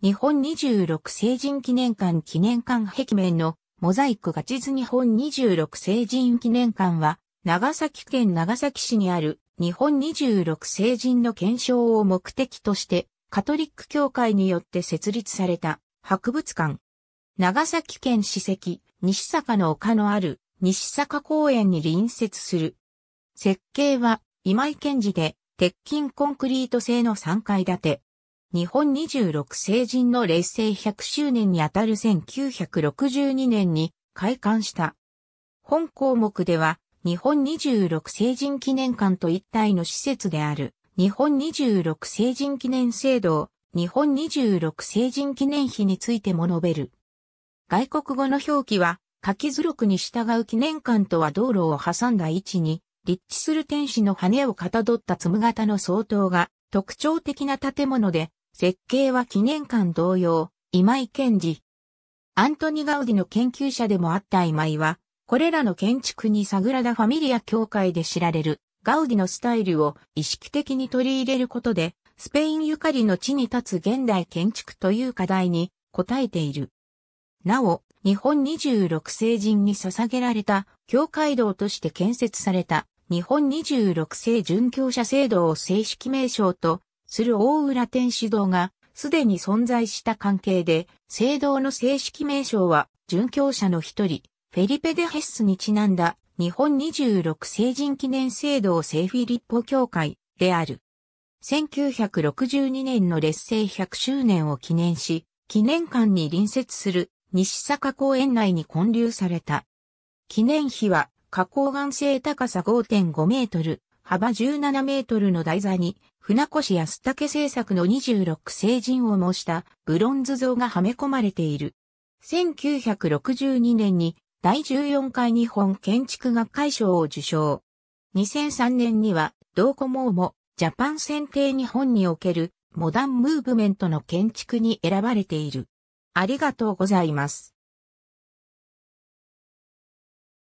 日本26成人記念館記念館壁面のモザイクが地図日本26成人記念館は、長崎県長崎市にある日本26成人の検証を目的として、カトリック教会によって設立された博物館。長崎県史跡、西坂の丘のある西坂公園に隣接する。設計は今井健治で、鉄筋コンクリート製の3階建て。日本26成人の冷成100周年にあたる1962年に開館した。本項目では、日本26成人記念館と一体の施設である、日本26成人記念制度、日本26成人記念碑についても述べる。外国語の表記は、書き図録に従う記念館とは道路を挟んだ位置に、立地する天使の羽をかたどった粒型の相当が特徴的な建物で、設計は記念館同様、今井健治。アントニ・ガウディの研究者でもあった今井は、これらの建築にサグラダ・ファミリア協会で知られるガウディのスタイルを意識的に取り入れることで、スペインゆかりの地に立つ現代建築という課題に応えている。なお、日本26世人に捧げられた教会堂として建設された日本26世殉教者制度を正式名称とする大浦天主堂が、すでに存在した関係で、聖堂の正式名称は、殉教者の一人、フェリペ・デ・ヘッスにちなんだ、日本26成人記念聖堂聖フィリッポ教会である。1962年の劣勢100周年を記念し、記念館に隣接する西坂公園内に建立された。記念碑は花崗岩性高さ5.5メートル、幅17メートルの台座に、船越安武製作の26聖人を模したブロンズ像がはめ込まれている。1962年に第14回日本建築学会賞を受賞。2003年には、同古網もジャパン選定日本におけるモダンムーブメントの建築に選ばれている。ありがとうございます。